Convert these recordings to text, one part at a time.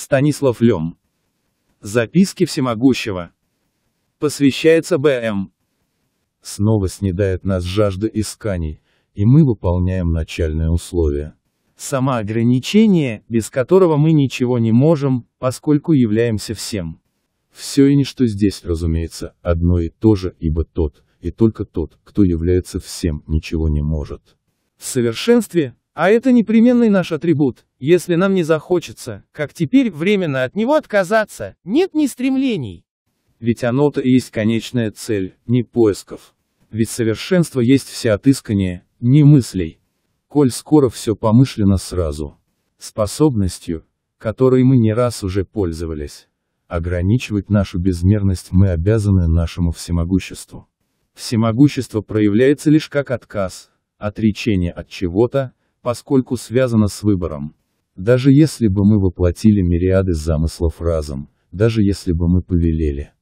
Станислав Лем. Записки всемогущего. Посвящается БМ. Снова снедает нас жажда исканий, и мы выполняем начальное условие. Самоограничение, без которого мы ничего не можем, поскольку являемся всем. Все и ничто здесь, разумеется, одно и то же, ибо тот, и только тот, кто является всем, ничего не может. В совершенстве, а это непременный наш атрибут, если нам не захочется, как теперь, временно от него отказаться, нет ни стремлений. Ведь оно-то и есть конечная цель, не поисков. Ведь совершенство есть все отыскание, не мыслей. Коль скоро все помышлено сразу. Способностью, которой мы не раз уже пользовались. Ограничивать нашу безмерность мы обязаны нашему всемогуществу. Всемогущество проявляется лишь как отказ, отречение от чего-то, поскольку связано с выбором. Даже если бы мы воплотили мириады замыслов разом, даже если бы мы повелели.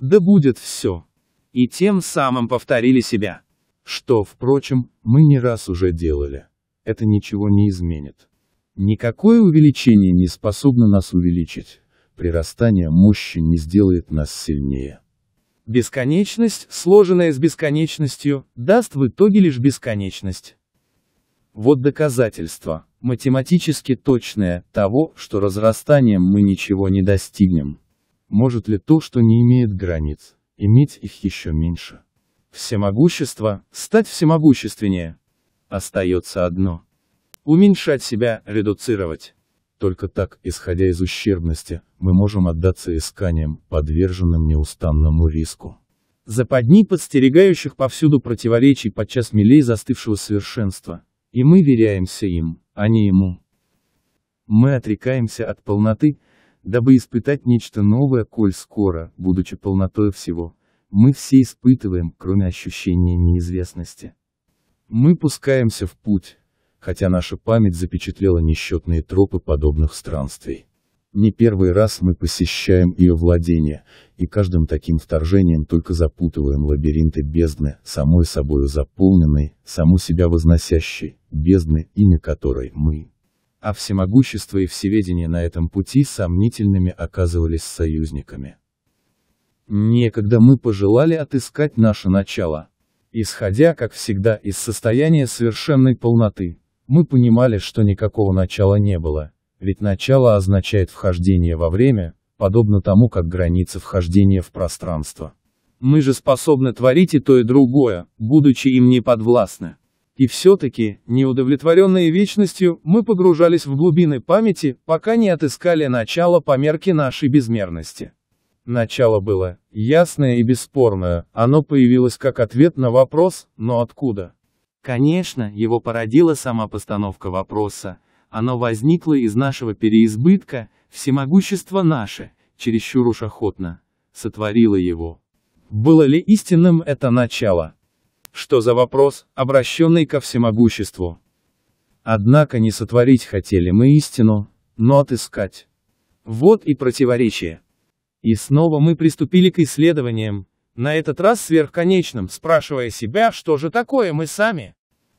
Да будет все. И тем самым повторили себя. Что, впрочем, мы не раз уже делали. Это ничего не изменит. Никакое увеличение не способно нас увеличить. Прирастание мощи не сделает нас сильнее. Бесконечность, сложенная с бесконечностью, даст в итоге лишь бесконечность. Вот доказательство, математически точное, того, что разрастанием мы ничего не достигнем. Может ли то, что не имеет границ, иметь их еще меньше? Всемогущество, стать всемогущественнее. Остается одно. Уменьшать себя, редуцировать. Только так, исходя из ущербности, мы можем отдаться исканиям, подверженным неустанному риску. Западни подстерегающих повсюду противоречий подчас милей застывшего совершенства, и мы веряемся им, а не ему. Мы отрекаемся от полноты, дабы испытать нечто новое, коль скоро, будучи полнотой всего, мы все испытываем, кроме ощущения неизвестности. Мы пускаемся в путь, хотя наша память запечатлела несчетные тропы подобных странствий. Не первый раз мы посещаем ее владения, и каждым таким вторжением только запутываем лабиринты бездны, самой собою заполненной, саму себя возносящей, бездны, имя которой мы. А всемогущество и всеведение на этом пути сомнительными оказывались союзниками. Некогда мы пожелали отыскать наше начало. Исходя, как всегда, из состояния совершенной полноты, мы понимали, что никакого начала не было, ведь начало означает вхождение во время, подобно тому, как граница вхождения в пространство. Мы же способны творить и то, и другое, будучи им не подвластны. И все-таки, неудовлетворенные вечностью, мы погружались в глубины памяти, пока не отыскали начало по мерке нашей безмерности. Начало было ясное и бесспорное, оно появилось как ответ на вопрос «но откуда?». Конечно, его породила сама постановка вопроса, оно возникло из нашего переизбытка, всемогущество наше, чересчур уж охотно, сотворило его. Было ли истинным это начало? Что за вопрос, обращенный ко всемогуществу? Однако не сотворить хотели мы истину, но отыскать. Вот и противоречие. И снова мы приступили к исследованиям, на этот раз сверхконечным, спрашивая себя, что же такое мы сами?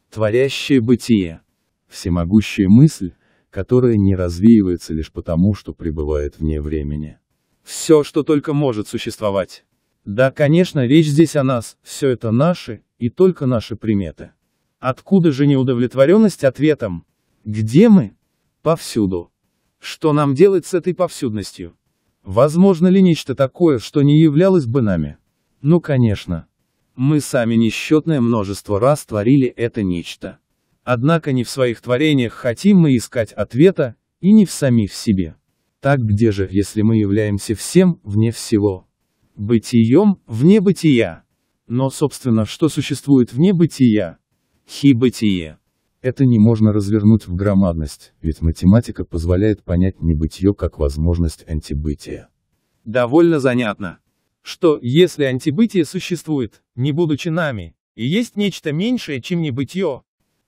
Творящее бытие. Всемогущая мысль, которая не развеивается лишь потому, что пребывает вне времени. Все, что только может существовать. Да, конечно, речь здесь о нас, все это наши, и только наши приметы. Откуда же неудовлетворенность ответом? Где мы? Повсюду. Что нам делать с этой повсюдностью? Возможно ли нечто такое, что не являлось бы нами? Ну конечно. Мы сами несчетное множество раз творили это нечто. Однако не в своих творениях хотим мы искать ответа, и не в самих себе. Так где же, если мы являемся всем, вне всего? Бытием, вне бытия. Но, собственно, что существует вне бытия? Хи-бытие. Это не можно развернуть в громадность, ведь математика позволяет понять небытие как возможность антибытия. Довольно занятно. Что, если антибытие существует, не будучи нами, и есть нечто меньшее, чем небытие,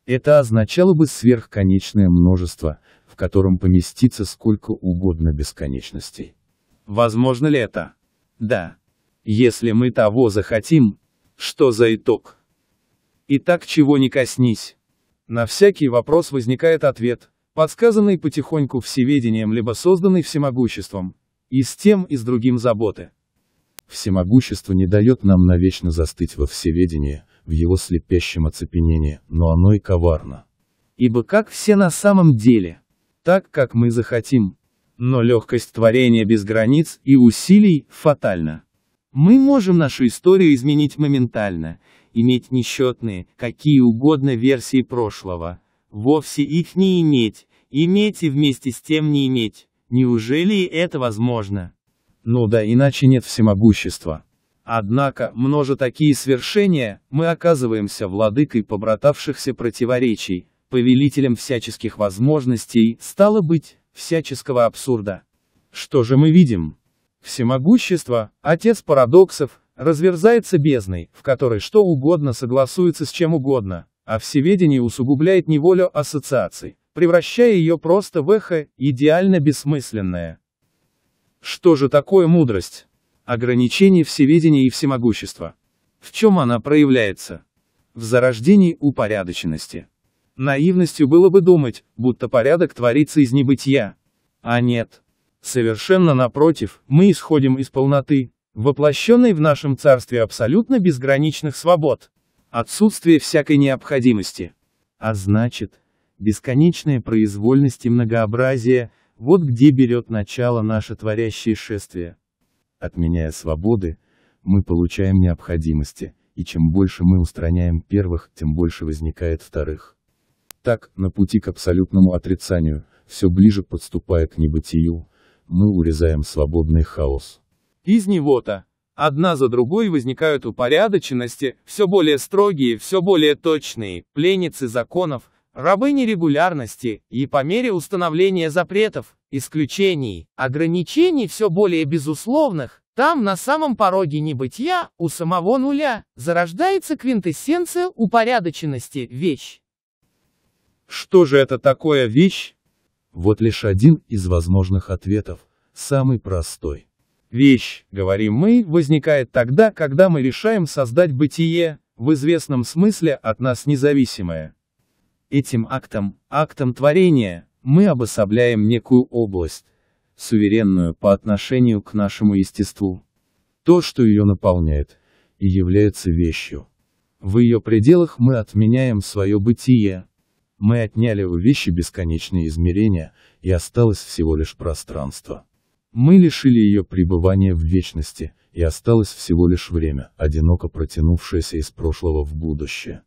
это означало бы сверхконечное множество, в котором поместится сколько угодно бесконечностей. Возможно ли это? Да. Если мы того захотим, что за итог? Итак, чего не коснись. На всякий вопрос возникает ответ, подсказанный потихоньку всеведением, либо созданный всемогуществом, и с тем, и с другим заботы. Всемогущество не дает нам навечно застыть во всеведении, в его слепящем оцепенении, но оно и коварно. Ибо как все на самом деле, так как мы захотим. Но легкость творения без границ и усилий фатальна. Мы можем нашу историю изменить моментально, иметь несчетные, какие угодно версии прошлого, вовсе их не иметь, иметь и вместе с тем не иметь. Неужели это возможно? Ну да иначе нет всемогущества, Однако, множе такие свершения, мы оказываемся владыкой побратавшихся противоречий, повелителем всяческих возможностей, стало быть, всяческого абсурда. Что же мы видим? Всемогущество, отец парадоксов, разверзается бездной, в которой что угодно согласуется с чем угодно, а всеведение усугубляет неволю ассоциаций, превращая ее просто в эхо, идеально бессмысленное. Что же такое мудрость? ограничений, всеведения и всемогущества. В чем она проявляется? В зарождении упорядоченности. Наивностью было бы думать, будто порядок творится из небытия. А нет. Совершенно напротив, мы исходим из полноты, воплощенной в нашем царстве абсолютно безграничных свобод. Отсутствие всякой необходимости. А значит, бесконечная произвольность и многообразие – вот где берет начало наше творящее шествие. Отменяя свободы, мы получаем необходимости, и чем больше мы устраняем первых, тем больше возникает вторых. Так, на пути к абсолютному отрицанию, все ближе подступая к небытию, мы урезаем свободный хаос. Из него-то, одна за другой возникают упорядоченности, все более строгие, все более точные, пленницы законов, рабы нерегулярности, и по мере установления запретов, исключений, ограничений все более безусловных, там на самом пороге небытия, у самого нуля, зарождается квинтэссенция упорядоченности, вещь. Что же это такое вещь? Вот лишь один из возможных ответов, самый простой. Вещь, говорим мы, возникает тогда, когда мы решаем создать бытие, в известном смысле от нас независимое. Этим актом, актом творения, мы обособляем некую область, суверенную по отношению к нашему естеству. То, что ее наполняет, и является вещью. В ее пределах мы отменяем свое бытие. Мы отняли у вещи бесконечные измерения, и осталось всего лишь пространство. Мы лишили ее пребывания в вечности, и осталось всего лишь время, одиноко протянувшееся из прошлого в будущее.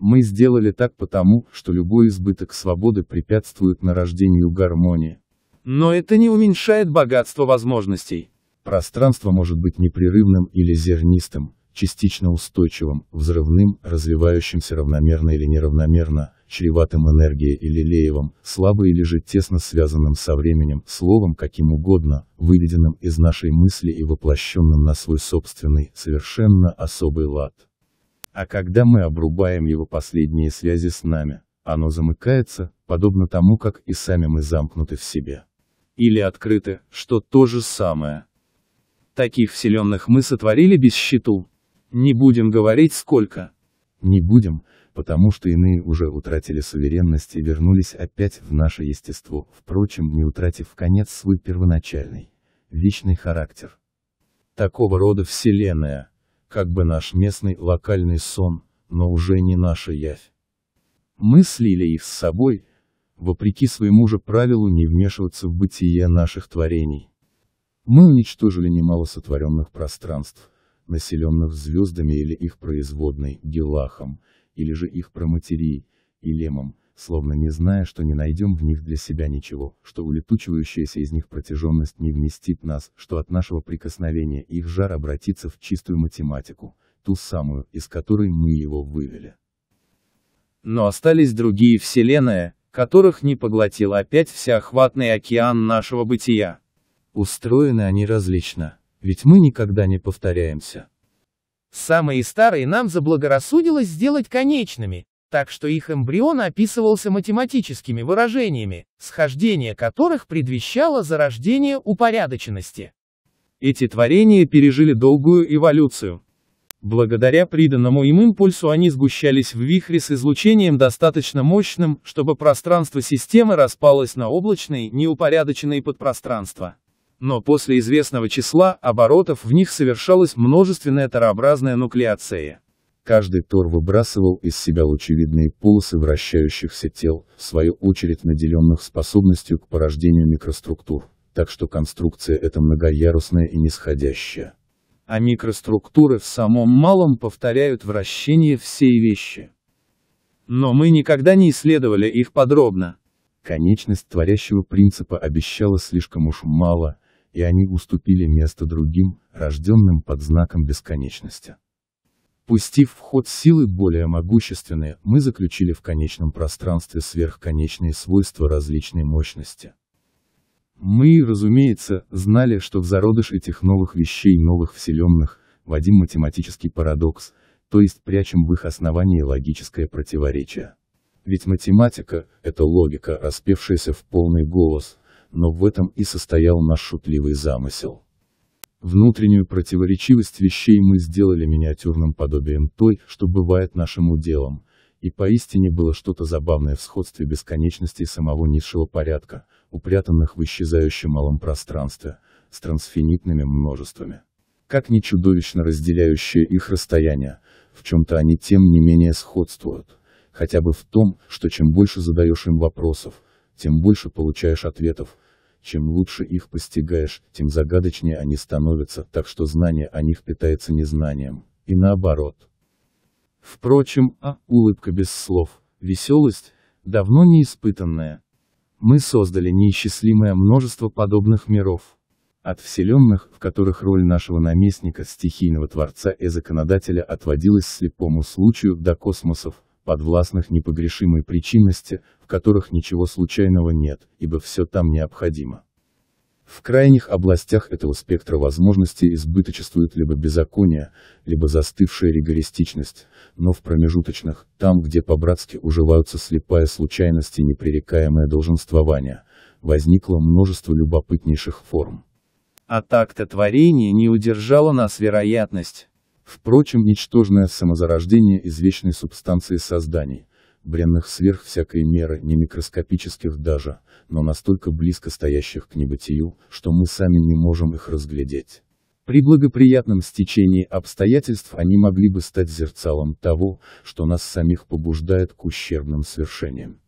Мы сделали так потому, что любой избыток свободы препятствует нарождению гармонии. Но это не уменьшает богатство возможностей. Пространство может быть непрерывным или зернистым, частично устойчивым, взрывным, развивающимся равномерно или неравномерно, чреватым энергией или леевым, слабо или же тесно связанным со временем, словом каким угодно, выведенным из нашей мысли и воплощенным на свой собственный, совершенно особый лад. А когда мы обрубаем его последние связи с нами, оно замыкается, подобно тому, как и сами мы замкнуты в себе. Или открыты, что то же самое. Таких вселенных мы сотворили без счету. Не будем говорить сколько. Не будем, потому что иные уже утратили суверенность и вернулись опять в наше естество, впрочем, не утратив в конец свой первоначальный, вечный характер. Такого рода вселенная, как бы наш местный локальный сон, но уже не наша явь. Мы слили их с собой, вопреки своему же правилу не вмешиваться в бытие наших творений. Мы уничтожили немало сотворенных пространств, населенных звездами или их производной, Гелахом, или же их проматерией, Илемом, словно не зная, что не найдем в них для себя ничего, что улетучивающаяся из них протяженность не вместит нас, что от нашего прикосновения их жар обратится в чистую математику, ту самую, из которой мы его вывели. Но остались другие вселенные, которых не поглотил опять всеохватный океан нашего бытия. Устроены они различно, ведь мы никогда не повторяемся. Самые старые нам заблагорассудилось сделать конечными, так что их эмбрион описывался математическими выражениями, схождение которых предвещало зарождение упорядоченности. Эти творения пережили долгую эволюцию. Благодаря приданному им импульсу они сгущались в вихре с излучением достаточно мощным, чтобы пространство системы распалось на облачные, неупорядоченные подпространства. Но после известного числа оборотов в них совершалась множественная тарообразная нуклеация. Каждый Тор выбрасывал из себя лучевидные полосы вращающихся тел, в свою очередь наделенных способностью к порождению микроструктур, так что конструкция эта многоярусная и нисходящая. А микроструктуры в самом малом повторяют вращение всей вещи. Но мы никогда не исследовали их подробно. Конечность творящего принципа обещала слишком уж мало, и они уступили место другим, рожденным под знаком бесконечности. Пустив в ход силы более могущественные, мы заключили в конечном пространстве сверхконечные свойства различной мощности. Мы, разумеется, знали, что в зародыш этих новых вещей, новых вселенных, вводим математический парадокс, то есть прячем в их основании логическое противоречие. Ведь математика – это логика, распевшаяся в полный голос, но в этом и состоял наш шутливый замысел. Внутреннюю противоречивость вещей мы сделали миниатюрным подобием той, что бывает нашим уделом, и поистине было что-то забавное в сходстве бесконечностей самого низшего порядка, упрятанных в исчезающем малом пространстве, с трансфинитными множествами. Как ни чудовищно разделяющее их расстояние, в чем-то они тем не менее сходствуют. Хотя бы в том, что чем больше задаешь им вопросов, тем больше получаешь ответов, чем лучше их постигаешь, тем загадочнее они становятся, так что знание о них питается незнанием. И наоборот. Впрочем, а, улыбка без слов, веселость, давно не испытанная. Мы создали неисчислимое множество подобных миров. От вселенных, в которых роль нашего наместника, стихийного творца и законодателя отводилась слепому случаю, до космосов, подвластных непогрешимой причинности, в которых ничего случайного нет, ибо все там необходимо. В крайних областях этого спектра возможностей избыточествует либо беззаконие, либо застывшая ригористичность, но в промежуточных, там где по-братски уживаются слепая случайность и непререкаемое долженствование, возникло множество любопытнейших форм. А так-то творение не удержало нас вероятность, Впрочем, ничтожное самозарождение из вечной субстанции созданий, бренных сверх всякой меры, не микроскопических даже, но настолько близко стоящих к небытию, что мы сами не можем их разглядеть. При благоприятном стечении обстоятельств они могли бы стать зерцалом того, что нас самих побуждает к ущербным свершениям.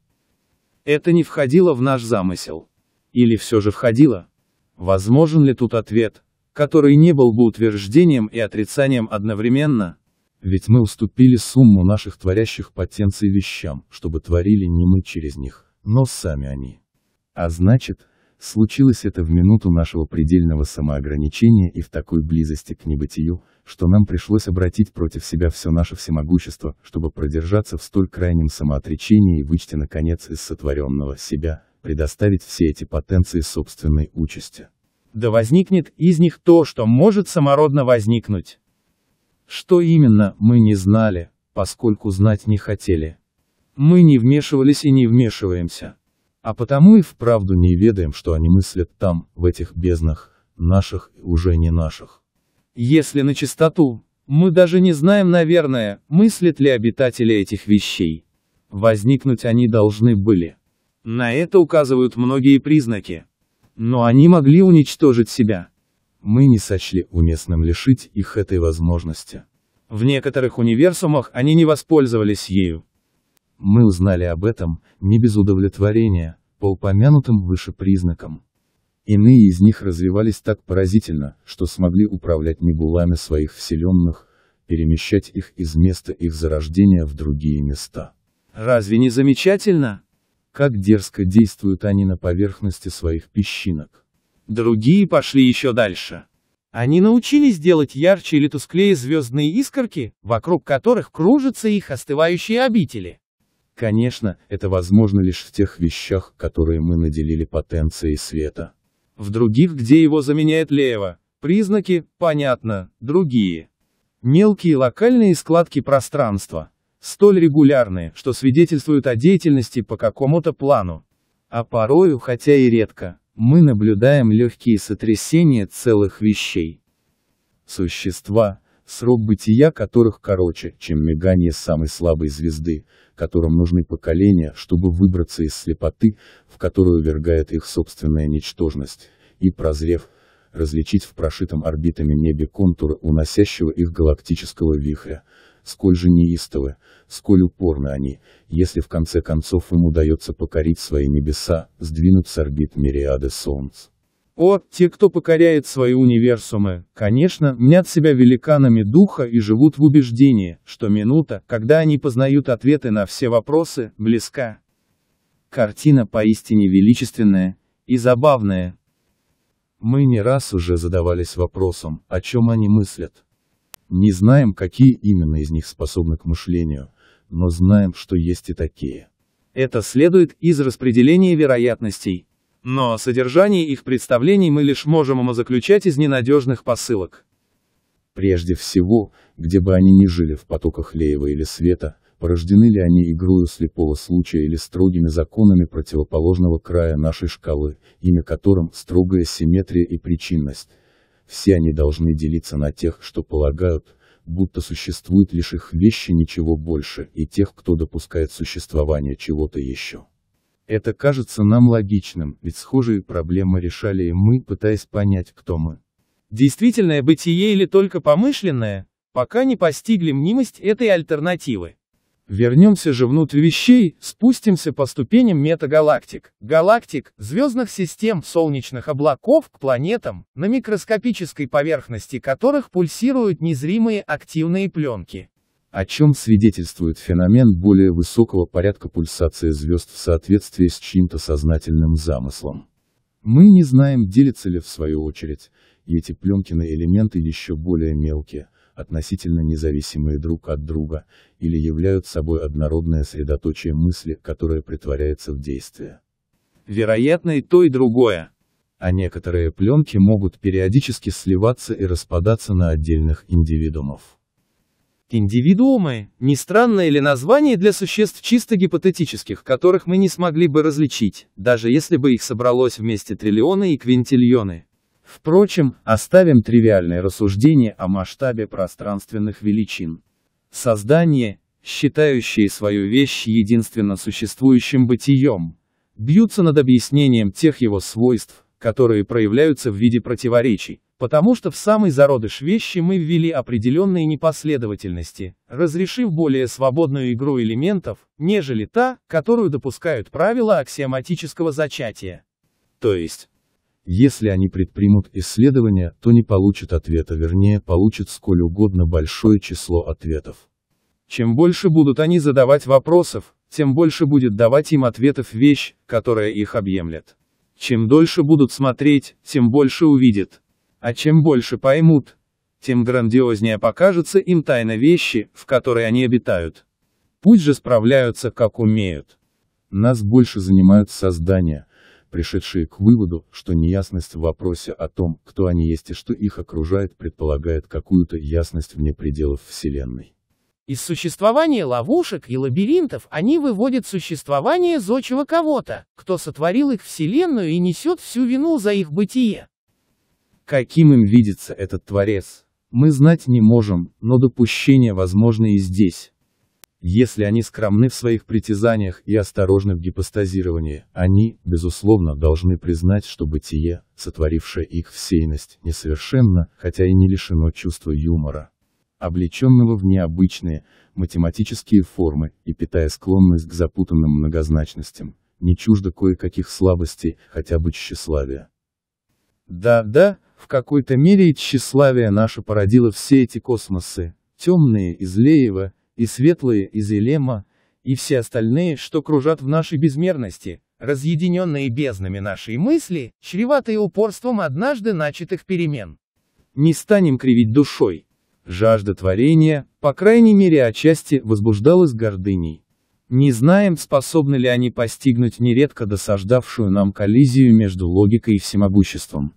Это не входило в наш замысел. Или все же входило? Возможен ли тут ответ, который не был бы утверждением и отрицанием одновременно. Ведь мы уступили сумму наших творящих потенций вещам, чтобы творили не мы через них, но сами они. А значит, случилось это в минуту нашего предельного самоограничения и в такой близости к небытию, что нам пришлось обратить против себя все наше всемогущество, чтобы продержаться в столь крайнем самоотречении и вычти наконец из сотворенного себя, предоставить все эти потенции собственной участи да возникнет из них то, что может самородно возникнуть. Что именно, мы не знали, поскольку знать не хотели. Мы не вмешивались и не вмешиваемся. А потому и вправду не ведаем, что они мыслят там, в этих безднах, наших и уже не наших. Если на чистоту, мы даже не знаем, наверное, мыслят ли обитатели этих вещей. Возникнуть они должны были. На это указывают многие признаки но они могли уничтожить себя. Мы не сочли уместным лишить их этой возможности. В некоторых универсумах они не воспользовались ею. Мы узнали об этом, не без удовлетворения, по упомянутым выше признакам. Иные из них развивались так поразительно, что смогли управлять небулами своих вселенных, перемещать их из места их зарождения в другие места. Разве не замечательно? как дерзко действуют они на поверхности своих песчинок. Другие пошли еще дальше. Они научились делать ярче или тусклее звездные искорки, вокруг которых кружатся их остывающие обители. Конечно, это возможно лишь в тех вещах, которые мы наделили потенцией света. В других, где его заменяет лево, признаки, понятно, другие. Мелкие локальные складки пространства, столь регулярные, что свидетельствуют о деятельности по какому-то плану. А порою, хотя и редко, мы наблюдаем легкие сотрясения целых вещей. Существа, срок бытия которых короче, чем мигание самой слабой звезды, которым нужны поколения, чтобы выбраться из слепоты, в которую вергает их собственная ничтожность, и, прозрев, различить в прошитом орбитами небе контуры уносящего их галактического вихря, сколь же неистовы, сколь упорны они, если в конце концов им удается покорить свои небеса, сдвинуть с орбит мириады солнц. О, те, кто покоряет свои универсумы, конечно, мнят себя великанами духа и живут в убеждении, что минута, когда они познают ответы на все вопросы, близка. Картина поистине величественная и забавная. Мы не раз уже задавались вопросом, о чем они мыслят. Не знаем, какие именно из них способны к мышлению, но знаем, что есть и такие. Это следует из распределения вероятностей. Но о содержании их представлений мы лишь можем умозаключать из ненадежных посылок. Прежде всего, где бы они ни жили в потоках Леева или Света, порождены ли они игрою слепого случая или строгими законами противоположного края нашей шкалы, имя которым строгая симметрия и причинность, все они должны делиться на тех, что полагают, будто существует лишь их вещи ничего больше, и тех, кто допускает существование чего-то еще. Это кажется нам логичным, ведь схожие проблемы решали и мы, пытаясь понять, кто мы. Действительное бытие или только помышленное, пока не постигли мнимость этой альтернативы. Вернемся же внутрь вещей, спустимся по ступеням метагалактик, галактик, звездных систем, солнечных облаков к планетам, на микроскопической поверхности которых пульсируют незримые активные пленки. О чем свидетельствует феномен более высокого порядка пульсации звезд в соответствии с чьим-то сознательным замыслом. Мы не знаем, делятся ли в свою очередь, и эти пленки на элементы еще более мелкие – относительно независимые друг от друга, или являются собой однородное средоточие мысли, которое притворяется в действие. Вероятно и то, и другое. А некоторые пленки могут периодически сливаться и распадаться на отдельных индивидуумов. Индивидуумы – не странное ли название для существ чисто гипотетических, которых мы не смогли бы различить, даже если бы их собралось вместе триллионы и квинтильоны? Впрочем, оставим тривиальное рассуждение о масштабе пространственных величин. Создание, считающие свою вещь единственно существующим бытием, бьются над объяснением тех его свойств, которые проявляются в виде противоречий, потому что в самый зародыш вещи мы ввели определенные непоследовательности, разрешив более свободную игру элементов, нежели та, которую допускают правила аксиоматического зачатия. То есть, если они предпримут исследования, то не получат ответа, вернее, получат сколь угодно большое число ответов. Чем больше будут они задавать вопросов, тем больше будет давать им ответов вещь, которая их объемлет. Чем дольше будут смотреть, тем больше увидят. А чем больше поймут, тем грандиознее покажется им тайна вещи, в которой они обитают. Пусть же справляются, как умеют. Нас больше занимают создания, пришедшие к выводу, что неясность в вопросе о том, кто они есть и что их окружает, предполагает какую-то ясность вне пределов Вселенной. Из существования ловушек и лабиринтов они выводят существование зодчего кого-то, кто сотворил их Вселенную и несет всю вину за их бытие. Каким им видится этот Творец, мы знать не можем, но допущения возможны и здесь. Если они скромны в своих притязаниях и осторожны в гипостазировании, они, безусловно, должны признать, что бытие, сотворившее их всейность, несовершенно, хотя и не лишено чувства юмора, облеченного в необычные, математические формы, и питая склонность к запутанным многозначностям, не чуждо кое-каких слабостей, хотя бы тщеславия. Да, да, в какой-то мере и тщеславие наше породило все эти космосы, темные и злеево, и светлые из Элема, и все остальные, что кружат в нашей безмерности, разъединенные безднами нашей мысли, чреватые упорством однажды начатых перемен. Не станем кривить душой. Жажда творения, по крайней мере отчасти, возбуждалась гордыней. Не знаем, способны ли они постигнуть нередко досаждавшую нам коллизию между логикой и всемогуществом.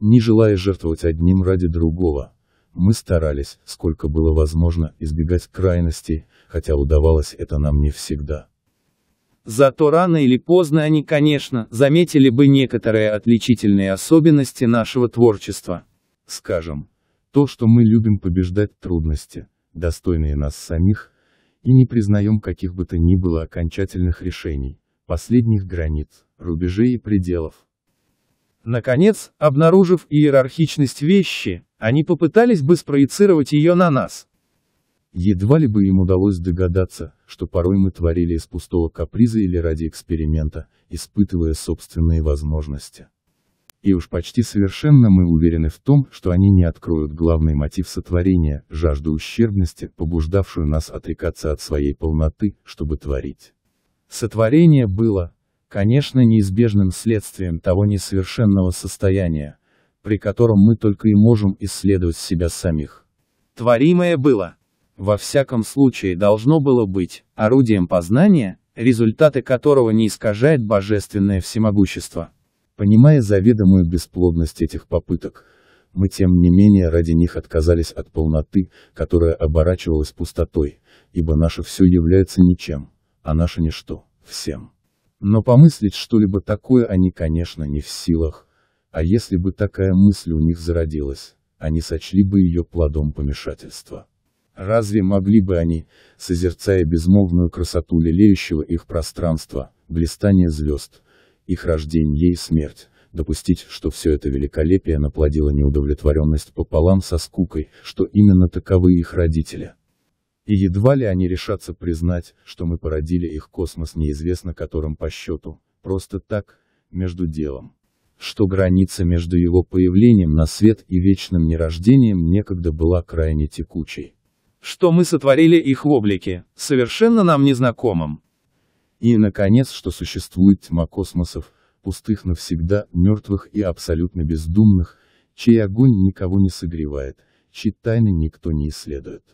Не желая жертвовать одним ради другого. Мы старались, сколько было возможно, избегать крайностей, хотя удавалось это нам не всегда. Зато рано или поздно они, конечно, заметили бы некоторые отличительные особенности нашего творчества. Скажем, то, что мы любим побеждать трудности, достойные нас самих, и не признаем каких бы то ни было окончательных решений, последних границ, рубежей и пределов. Наконец, обнаружив иерархичность вещи, они попытались бы спроецировать ее на нас. Едва ли бы им удалось догадаться, что порой мы творили из пустого каприза или ради эксперимента, испытывая собственные возможности. И уж почти совершенно мы уверены в том, что они не откроют главный мотив сотворения, жажду ущербности, побуждавшую нас отрекаться от своей полноты, чтобы творить. Сотворение было, конечно, неизбежным следствием того несовершенного состояния, при котором мы только и можем исследовать себя самих. Творимое было, во всяком случае должно было быть, орудием познания, результаты которого не искажает божественное всемогущество. Понимая заведомую бесплодность этих попыток, мы тем не менее ради них отказались от полноты, которая оборачивалась пустотой, ибо наше все является ничем, а наше ничто, всем. Но помыслить что-либо такое они, конечно, не в силах, а если бы такая мысль у них зародилась, они сочли бы ее плодом помешательства. Разве могли бы они, созерцая безмолвную красоту лелеющего их пространства, блистание звезд, их рождение и смерть, допустить, что все это великолепие наплодило неудовлетворенность пополам со скукой, что именно таковы их родители? И едва ли они решатся признать, что мы породили их космос неизвестно которым по счету, просто так, между делом что граница между его появлением на свет и вечным нерождением некогда была крайне текучей. Что мы сотворили их в облике, совершенно нам незнакомым. И, наконец, что существует тьма космосов, пустых навсегда, мертвых и абсолютно бездумных, чей огонь никого не согревает, чьи тайны никто не исследует.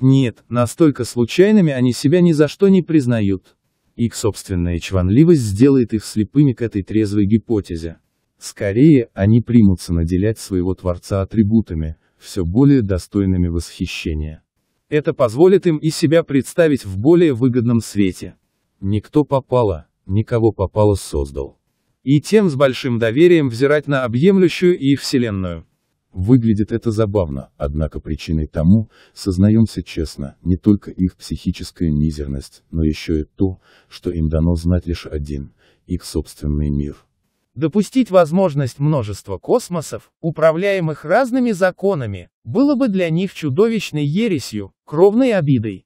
Нет, настолько случайными они себя ни за что не признают. Их собственная чванливость сделает их слепыми к этой трезвой гипотезе, Скорее, они примутся наделять своего Творца атрибутами, все более достойными восхищения. Это позволит им и себя представить в более выгодном свете. Никто попало, никого попало создал. И тем с большим доверием взирать на объемлющую и вселенную. Выглядит это забавно, однако причиной тому, сознаемся честно, не только их психическая мизерность, но еще и то, что им дано знать лишь один, их собственный мир. Допустить возможность множества космосов, управляемых разными законами, было бы для них чудовищной ересью, кровной обидой.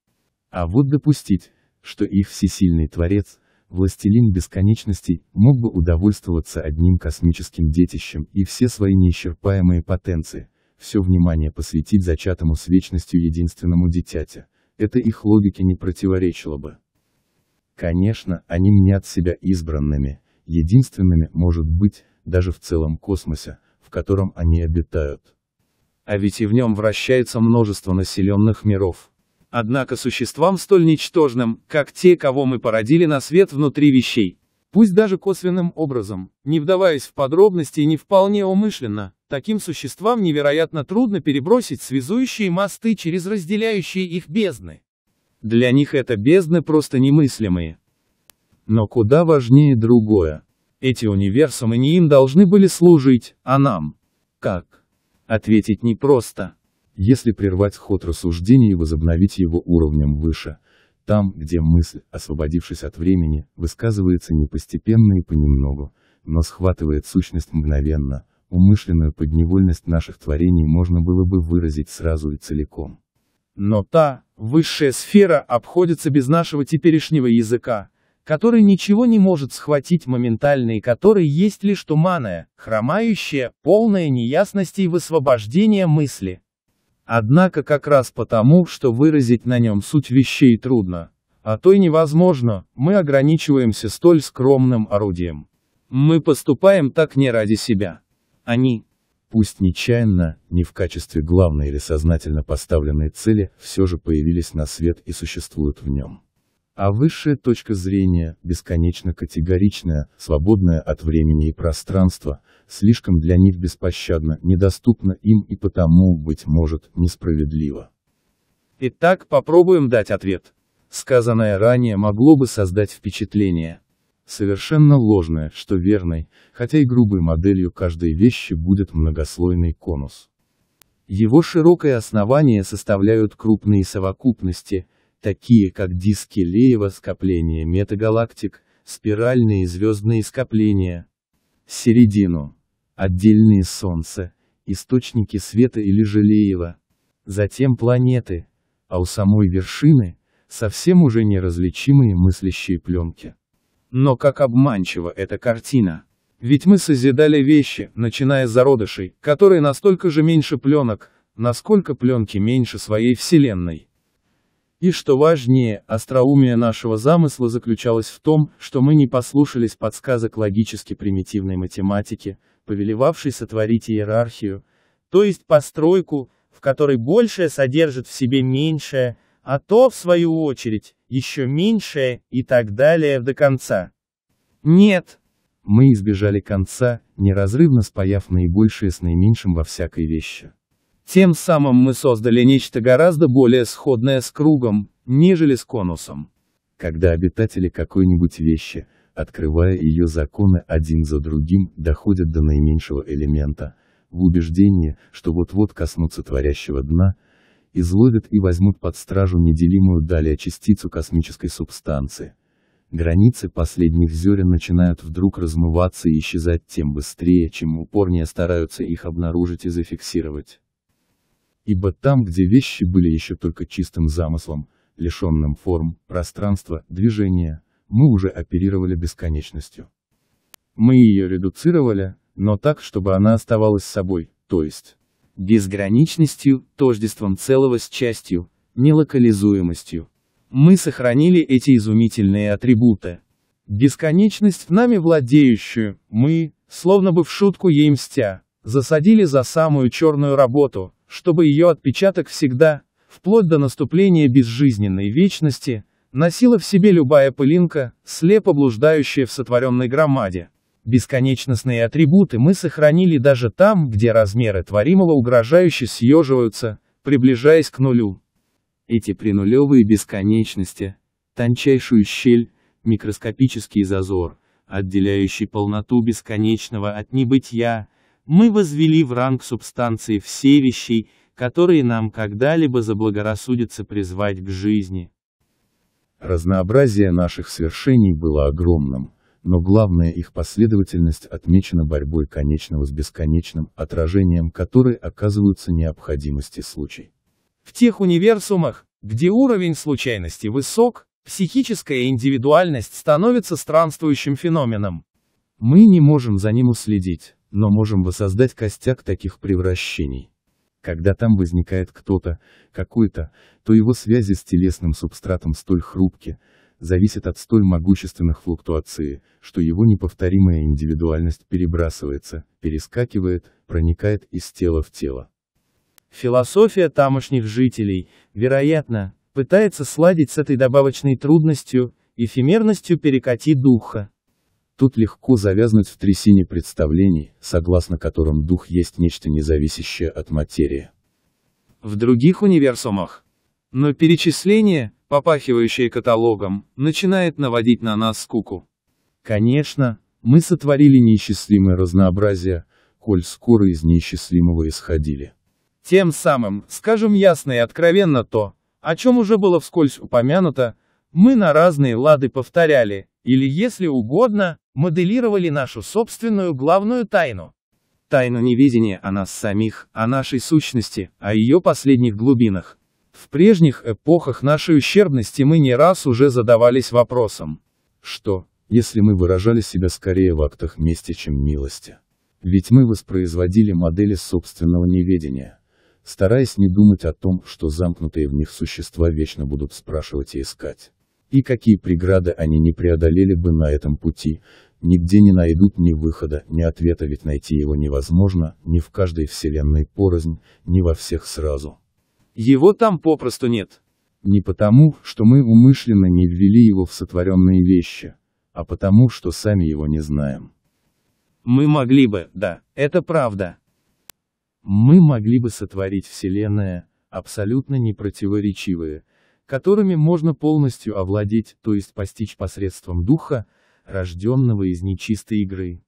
А вот допустить, что их всесильный Творец, Властелин Бесконечностей, мог бы удовольствоваться одним космическим детищем и все свои неисчерпаемые потенции, все внимание посвятить зачатому с вечностью единственному дитяте, это их логике не противоречило бы. Конечно, они мнят себя избранными, единственными, может быть, даже в целом космосе, в котором они обитают. А ведь и в нем вращается множество населенных миров. Однако существам столь ничтожным, как те, кого мы породили на свет внутри вещей, пусть даже косвенным образом, не вдаваясь в подробности и не вполне умышленно, таким существам невероятно трудно перебросить связующие мосты через разделяющие их бездны. Для них это бездны просто немыслимые. Но куда важнее другое. Эти универсумы не им должны были служить, а нам. Как? Ответить непросто. Если прервать ход рассуждений и возобновить его уровнем выше, там, где мысль, освободившись от времени, высказывается не постепенно и понемногу, но схватывает сущность мгновенно, умышленную подневольность наших творений можно было бы выразить сразу и целиком. Но та, высшая сфера, обходится без нашего теперешнего языка, который ничего не может схватить моментально и который есть лишь туманное, хромающее, полное неясности и высвобождения мысли. Однако как раз потому, что выразить на нем суть вещей трудно, а то и невозможно, мы ограничиваемся столь скромным орудием. Мы поступаем так не ради себя. Они, пусть нечаянно, не в качестве главной или сознательно поставленной цели, все же появились на свет и существуют в нем. А высшая точка зрения, бесконечно категоричная, свободная от времени и пространства, слишком для них беспощадно недоступна им и потому, быть может, несправедлива. Итак, попробуем дать ответ. Сказанное ранее могло бы создать впечатление. Совершенно ложное, что верной, хотя и грубой моделью каждой вещи будет многослойный конус. Его широкое основание составляют крупные совокупности, такие как диски Леева скопления метагалактик, спиральные звездные скопления. Середину. Отдельные Солнце, источники света или Желеева. Затем планеты. А у самой вершины, совсем уже неразличимые мыслящие пленки. Но как обманчива эта картина. Ведь мы созидали вещи, начиная с зародышей, которые настолько же меньше пленок, насколько пленки меньше своей Вселенной. И что важнее, остроумие нашего замысла заключалось в том, что мы не послушались подсказок логически примитивной математики, повелевавшей сотворить иерархию, то есть постройку, в которой большее содержит в себе меньшее, а то, в свою очередь, еще меньшее и так далее до конца. Нет. Мы избежали конца, неразрывно спаяв наибольшее с наименьшим во всякой вещи. Тем самым мы создали нечто гораздо более сходное с кругом, нежели с конусом. Когда обитатели какой-нибудь вещи, открывая ее законы один за другим, доходят до наименьшего элемента, в убеждении, что вот-вот коснутся творящего дна, изловят и возьмут под стражу неделимую далее частицу космической субстанции. Границы последних зерен начинают вдруг размываться и исчезать тем быстрее, чем упорнее стараются их обнаружить и зафиксировать. Ибо там, где вещи были еще только чистым замыслом, лишенным форм, пространства, движения, мы уже оперировали бесконечностью. Мы ее редуцировали, но так, чтобы она оставалась собой, то есть безграничностью, тождеством целого с частью, нелокализуемостью. Мы сохранили эти изумительные атрибуты. Бесконечность, нами владеющую, мы, словно бы в шутку ей мстя, засадили за самую черную работу, чтобы ее отпечаток всегда, вплоть до наступления безжизненной вечности, носила в себе любая пылинка, слепо блуждающая в сотворенной громаде. Бесконечностные атрибуты мы сохранили даже там, где размеры творимого угрожающе съеживаются, приближаясь к нулю. Эти принулевые бесконечности, тончайшую щель, микроскопический зазор, отделяющий полноту бесконечного от небытия, мы возвели в ранг субстанции все вещей, которые нам когда-либо заблагорассудится призвать к жизни. Разнообразие наших свершений было огромным, но главная их последовательность отмечена борьбой конечного с бесконечным, отражением которой оказываются необходимости случай. В тех универсумах, где уровень случайности высок, психическая индивидуальность становится странствующим феноменом. Мы не можем за ним уследить но можем воссоздать костяк таких превращений. Когда там возникает кто-то, какой-то, то его связи с телесным субстратом столь хрупки, зависят от столь могущественных флуктуаций, что его неповторимая индивидуальность перебрасывается, перескакивает, проникает из тела в тело. Философия тамошних жителей, вероятно, пытается сладить с этой добавочной трудностью, эфемерностью перекати духа. Тут легко завязнуть в трясине представлений, согласно которым дух есть нечто независящее от материи. В других универсумах. Но перечисление, попахивающее каталогом, начинает наводить на нас скуку. Конечно, мы сотворили неисчислимое разнообразие, коль скоро из неисчислимого исходили. Тем самым, скажем ясно и откровенно то, о чем уже было вскользь упомянуто, мы на разные лады повторяли, или если угодно, моделировали нашу собственную главную тайну. Тайну неведения о нас самих, о нашей сущности, о ее последних глубинах. В прежних эпохах нашей ущербности мы не раз уже задавались вопросом. Что, если мы выражали себя скорее в актах мести, чем милости? Ведь мы воспроизводили модели собственного неведения, стараясь не думать о том, что замкнутые в них существа вечно будут спрашивать и искать и какие преграды они не преодолели бы на этом пути, нигде не найдут ни выхода, ни ответа, ведь найти его невозможно, ни в каждой вселенной порознь, ни во всех сразу. Его там попросту нет. Не потому, что мы умышленно не ввели его в сотворенные вещи, а потому, что сами его не знаем. Мы могли бы, да, это правда. Мы могли бы сотворить вселенная, абсолютно непротиворечивые, которыми можно полностью овладеть, то есть постичь посредством духа, рожденного из нечистой игры.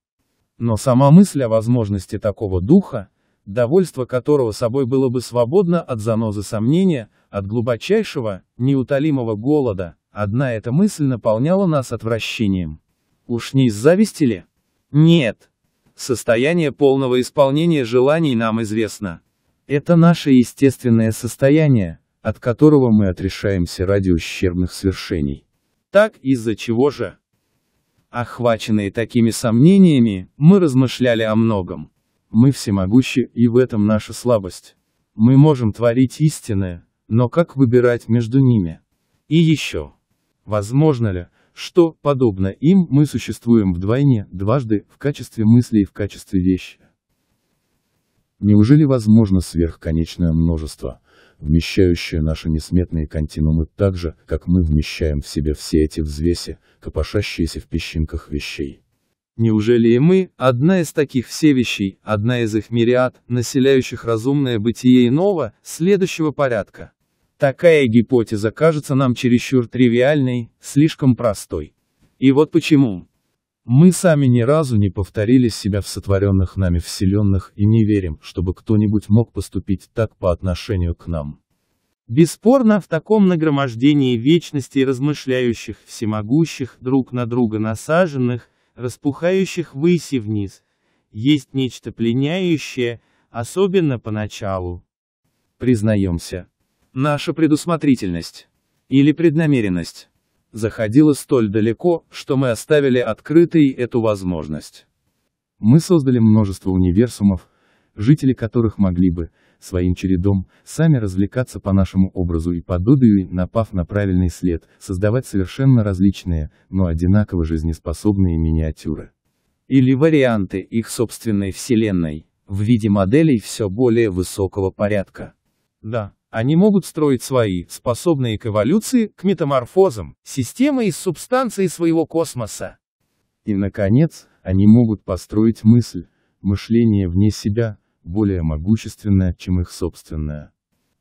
Но сама мысль о возможности такого духа, довольство которого собой было бы свободно от занозы сомнения, от глубочайшего, неутолимого голода, одна эта мысль наполняла нас отвращением. Уж не из зависти ли? Нет. Состояние полного исполнения желаний нам известно. Это наше естественное состояние, от которого мы отрешаемся ради ущербных свершений. Так из-за чего же? Охваченные такими сомнениями, мы размышляли о многом. Мы всемогущи, и в этом наша слабость. Мы можем творить истинное, но как выбирать между ними? И еще. Возможно ли, что, подобно им, мы существуем вдвойне, дважды, в качестве мысли и в качестве вещи? Неужели возможно сверхконечное множество, вмещающая наши несметные континуумы так же, как мы вмещаем в себе все эти взвеси, копошащиеся в песчинках вещей. Неужели и мы, одна из таких все вещей, одна из их мириад, населяющих разумное бытие иного, следующего порядка? Такая гипотеза кажется нам чересчур тривиальной, слишком простой. И вот почему. Мы сами ни разу не повторили себя в сотворенных нами вселенных и не верим, чтобы кто-нибудь мог поступить так по отношению к нам. Бесспорно, в таком нагромождении вечности размышляющих, всемогущих, друг на друга насаженных, распухающих ввысь и вниз, есть нечто пленяющее, особенно поначалу. Признаемся. Наша предусмотрительность. Или преднамеренность заходила столь далеко, что мы оставили открытой эту возможность. Мы создали множество универсумов, жители которых могли бы, своим чередом, сами развлекаться по нашему образу и подобию, напав на правильный след, создавать совершенно различные, но одинаково жизнеспособные миниатюры. Или варианты их собственной вселенной, в виде моделей все более высокого порядка. Да, они могут строить свои, способные к эволюции, к метаморфозам, системы из субстанции своего космоса. И, наконец, они могут построить мысль, мышление вне себя, более могущественное, чем их собственное.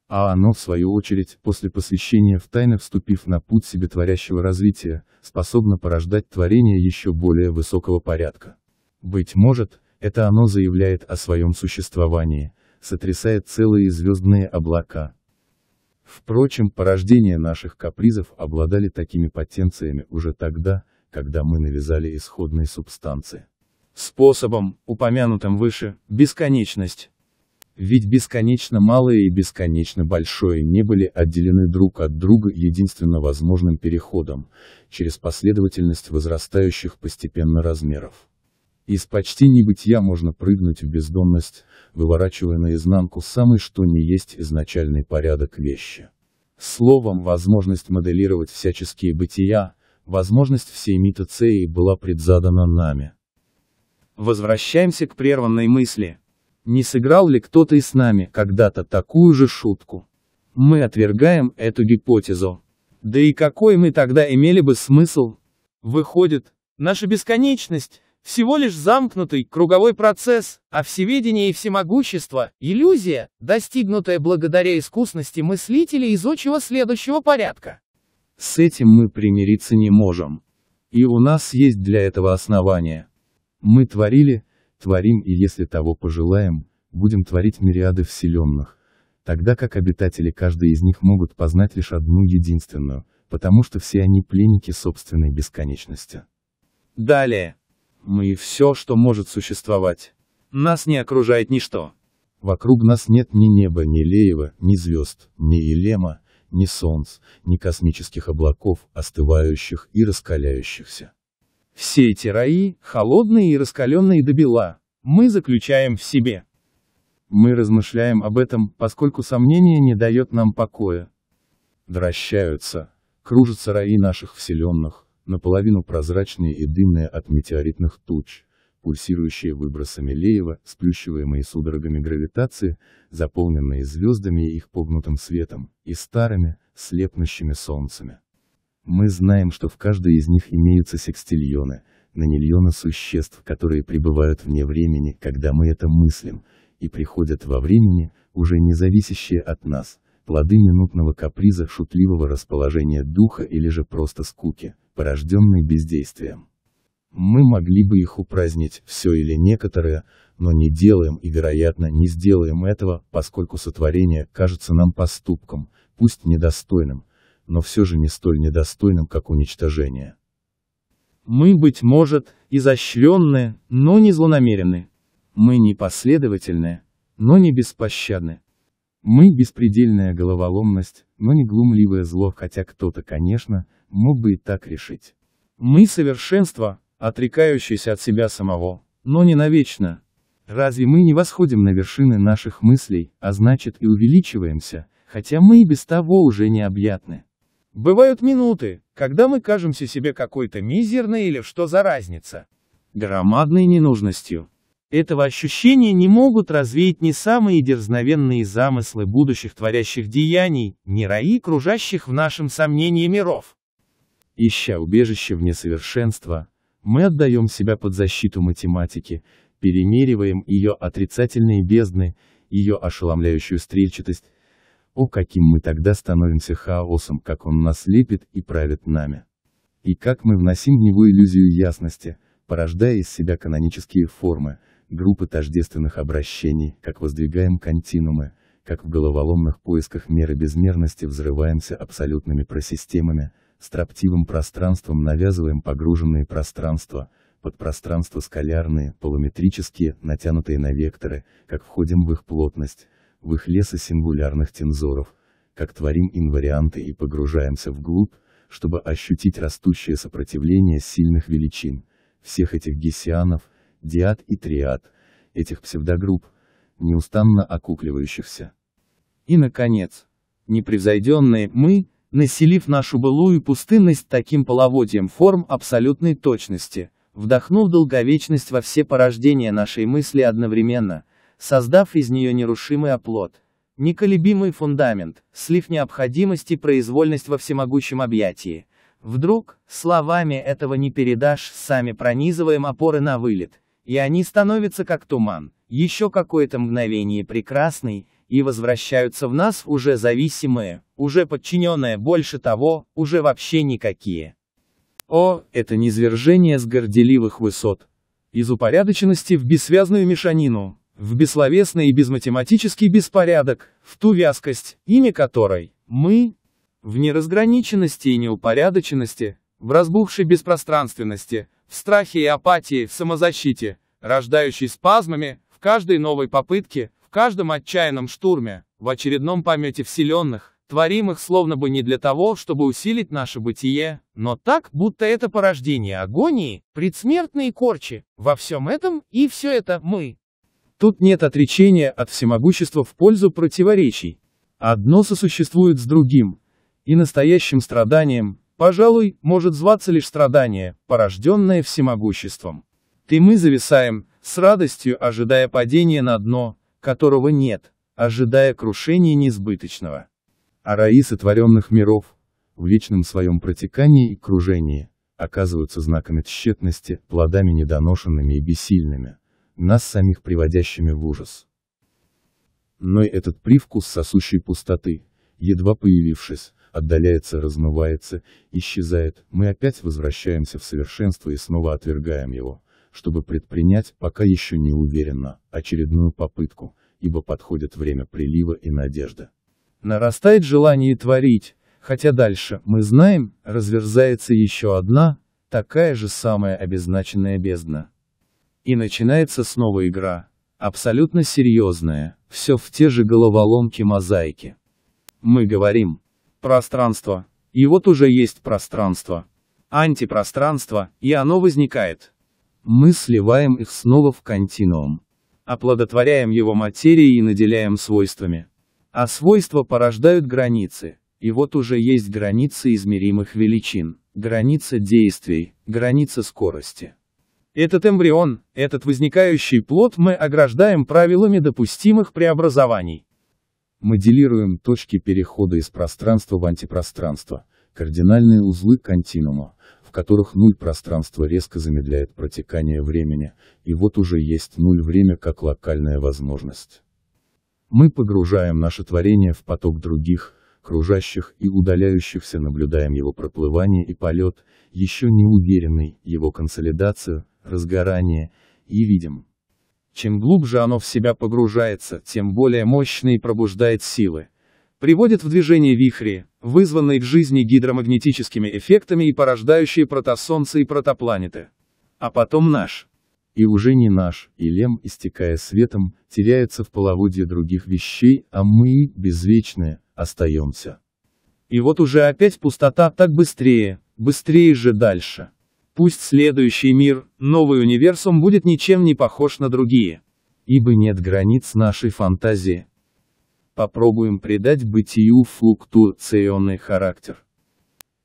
А оно, в свою очередь, после посвящения в тайны вступив на путь себетворящего развития, способно порождать творение еще более высокого порядка. Быть может, это оно заявляет о своем существовании, сотрясает целые звездные облака. Впрочем, порождения наших капризов обладали такими потенциями уже тогда, когда мы навязали исходные субстанции. Способом, упомянутым выше, бесконечность. Ведь бесконечно малое и бесконечно большое не были отделены друг от друга единственно возможным переходом, через последовательность возрастающих постепенно размеров. Из почти небытия можно прыгнуть в бездонность, выворачивая наизнанку самый что ни есть изначальный порядок вещи. Словом, возможность моделировать всяческие бытия, возможность всей митоцеи была предзадана нами. Возвращаемся к прерванной мысли. Не сыграл ли кто-то и с нами когда-то такую же шутку? Мы отвергаем эту гипотезу. Да и какой мы тогда имели бы смысл? Выходит, наша бесконечность, всего лишь замкнутый, круговой процесс, а всеведение и всемогущество – иллюзия, достигнутая благодаря искусности мыслителей из очего следующего порядка. С этим мы примириться не можем. И у нас есть для этого основания. Мы творили, творим и если того пожелаем, будем творить мириады вселенных, тогда как обитатели каждой из них могут познать лишь одну единственную, потому что все они пленники собственной бесконечности. Далее. Мы все, что может существовать. Нас не окружает ничто. Вокруг нас нет ни неба, ни леева, ни звезд, ни елема, ни солнц, ни космических облаков, остывающих и раскаляющихся. Все эти раи, холодные и раскаленные до бела, мы заключаем в себе. Мы размышляем об этом, поскольку сомнение не дает нам покоя. Вращаются, кружатся раи наших вселенных, наполовину прозрачные и дымные от метеоритных туч, пульсирующие выбросами Леева, сплющиваемые судорогами гравитации, заполненные звездами и их погнутым светом, и старыми, слепнущими солнцами. Мы знаем, что в каждой из них имеются секстильоны, нанильоны существ, которые пребывают вне времени, когда мы это мыслим, и приходят во времени, уже не зависящие от нас, плоды минутного каприза, шутливого расположения духа или же просто скуки, порожденный бездействием. Мы могли бы их упразднить, все или некоторые, но не делаем и, вероятно, не сделаем этого, поскольку сотворение кажется нам поступком, пусть недостойным, но все же не столь недостойным, как уничтожение. Мы, быть может, изощренны, но не злонамеренны. Мы непоследовательные, но не беспощадны. Мы беспредельная головоломность, но не глумливое зло, хотя кто-то, конечно, мог ну бы и так решить. Мы совершенство, отрекающееся от себя самого, но не навечно. Разве мы не восходим на вершины наших мыслей, а значит и увеличиваемся, хотя мы и без того уже необъятны. Бывают минуты, когда мы кажемся себе какой-то мизерной или что за разница. Громадной ненужностью. Этого ощущения не могут развеять ни самые дерзновенные замыслы будущих творящих деяний, ни раи кружащих в нашем сомнении миров. Ища убежище в несовершенство, мы отдаем себя под защиту математики, перемириваем ее отрицательные бездны, ее ошеломляющую стрельчатость. О, каким мы тогда становимся хаосом, как он нас лепит и правит нами. И как мы вносим в него иллюзию ясности, порождая из себя канонические формы, группы тождественных обращений, как воздвигаем континуумы, как в головоломных поисках меры безмерности взрываемся абсолютными просистемами, строптивым пространством навязываем погруженные пространства, подпространства скалярные, полуметрические, натянутые на векторы, как входим в их плотность, в их леса сингулярных тензоров, как творим инварианты и погружаемся вглубь, чтобы ощутить растущее сопротивление сильных величин, всех этих гессианов, диад и триад, этих псевдогрупп, неустанно окукливающихся. И наконец, непревзойденные мы, населив нашу былую пустынность таким половодьем форм абсолютной точности, вдохнул долговечность во все порождения нашей мысли одновременно, создав из нее нерушимый оплот, неколебимый фундамент, слив необходимость и произвольность во всемогущем объятии. Вдруг, словами этого не передашь, сами пронизываем опоры на вылет, и они становятся как туман, еще какое-то мгновение прекрасный, и возвращаются в нас уже зависимые, уже подчиненные, больше того, уже вообще никакие. О, это низвержение с горделивых высот. Из упорядоченности в бессвязную мешанину, в бессловесный и безматематический беспорядок, в ту вязкость, имя которой, мы, в неразграниченности и неупорядоченности, в разбухшей беспространственности, в страхе и апатии, в самозащите, рождающей спазмами, в каждой новой попытке, каждом отчаянном штурме, в очередном памяти вселенных, творимых словно бы не для того, чтобы усилить наше бытие, но так, будто это порождение агонии, предсмертные корчи, во всем этом и все это мы. Тут нет отречения от всемогущества в пользу противоречий. Одно сосуществует с другим, и настоящим страданием, пожалуй, может зваться лишь страдание, порожденное всемогуществом. Ты мы зависаем, с радостью ожидая падения на дно, которого нет, ожидая крушения несбыточного. А раи сотворенных миров, в вечном своем протекании и кружении, оказываются знаками тщетности, плодами недоношенными и бессильными, нас самих приводящими в ужас. Но и этот привкус сосущей пустоты, едва появившись, отдаляется, размывается, исчезает, мы опять возвращаемся в совершенство и снова отвергаем его чтобы предпринять, пока еще не уверенно, очередную попытку, ибо подходит время прилива и надежды. Нарастает желание творить, хотя дальше, мы знаем, разверзается еще одна, такая же самая обезначенная бездна. И начинается снова игра, абсолютно серьезная, все в те же головоломки мозаики. Мы говорим, пространство, и вот уже есть пространство, антипространство, и оно возникает. Мы сливаем их снова в континуум. Оплодотворяем его материей и наделяем свойствами. А свойства порождают границы. И вот уже есть границы измеримых величин, граница действий, граница скорости. Этот эмбрион, этот возникающий плод мы ограждаем правилами допустимых преобразований. Моделируем точки перехода из пространства в антипространство, кардинальные узлы континуума, которых нуль пространства резко замедляет протекание времени, и вот уже есть нуль время как локальная возможность. Мы погружаем наше творение в поток других, кружащих и удаляющихся наблюдаем его проплывание и полет, еще не уверенный, его консолидацию, разгорание, и видим. Чем глубже оно в себя погружается, тем более мощной пробуждает силы, приводят в движение вихри, вызванные в жизни гидромагнетическими эффектами и порождающие протосолнца и протопланеты. А потом наш. И уже не наш, и лем, истекая светом, теряется в половодье других вещей, а мы, безвечные, остаемся. И вот уже опять пустота так быстрее, быстрее же дальше. Пусть следующий мир, новый универсум будет ничем не похож на другие. Ибо нет границ нашей фантазии, попробуем придать бытию флуктуационный характер.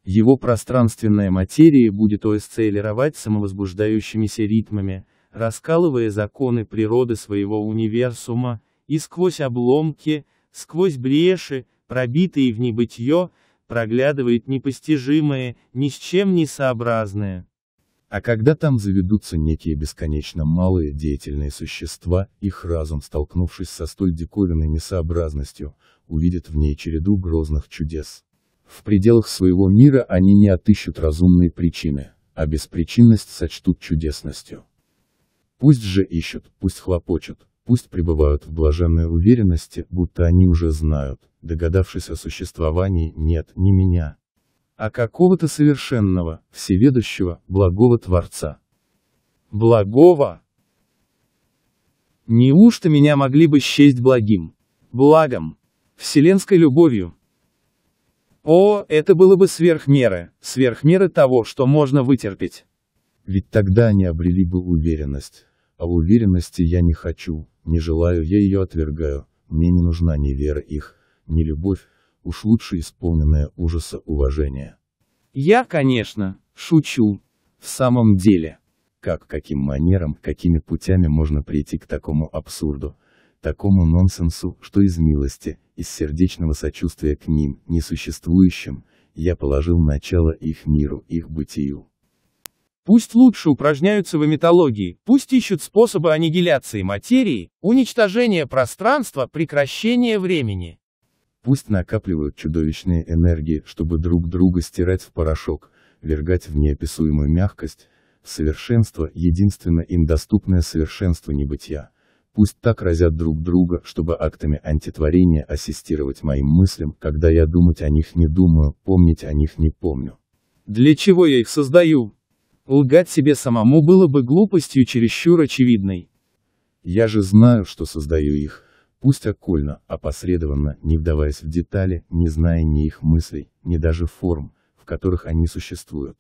Его пространственная материя будет осциллировать самовозбуждающимися ритмами, раскалывая законы природы своего универсума, и сквозь обломки, сквозь бреши, пробитые в небытие, проглядывает непостижимое, ни с чем не сообразное. А когда там заведутся некие бесконечно малые деятельные существа, их разум, столкнувшись со столь диковинной несообразностью, увидит в ней череду грозных чудес. В пределах своего мира они не отыщут разумные причины, а беспричинность сочтут чудесностью. Пусть же ищут, пусть хлопочут, пусть пребывают в блаженной уверенности, будто они уже знают, догадавшись о существовании «нет, не меня», а какого-то совершенного, всеведущего, благого Творца. Благого? Неужто меня могли бы счесть благим? Благом? Вселенской любовью? О, это было бы сверх меры, сверх меры того, что можно вытерпеть. Ведь тогда они обрели бы уверенность. А уверенности я не хочу, не желаю, я ее отвергаю. Мне не нужна ни вера их, ни любовь, Уж лучше исполненное ужаса уважение. Я, конечно, шучу. В самом деле. Как, каким манером, какими путями можно прийти к такому абсурду, такому нонсенсу, что из милости, из сердечного сочувствия к ним, несуществующим, я положил начало их миру, их бытию. Пусть лучше упражняются в эметологии, пусть ищут способы аннигиляции материи, уничтожения пространства, прекращения времени. Пусть накапливают чудовищные энергии, чтобы друг друга стирать в порошок, вергать в неописуемую мягкость, совершенство, единственное им доступное совершенство небытия. Пусть так разят друг друга, чтобы актами антитворения ассистировать моим мыслям, когда я думать о них не думаю, помнить о них не помню. Для чего я их создаю? Лгать себе самому было бы глупостью чересчур очевидной. Я же знаю, что создаю их. Пусть окольно, опосредованно, не вдаваясь в детали, не зная ни их мыслей, ни даже форм, в которых они существуют.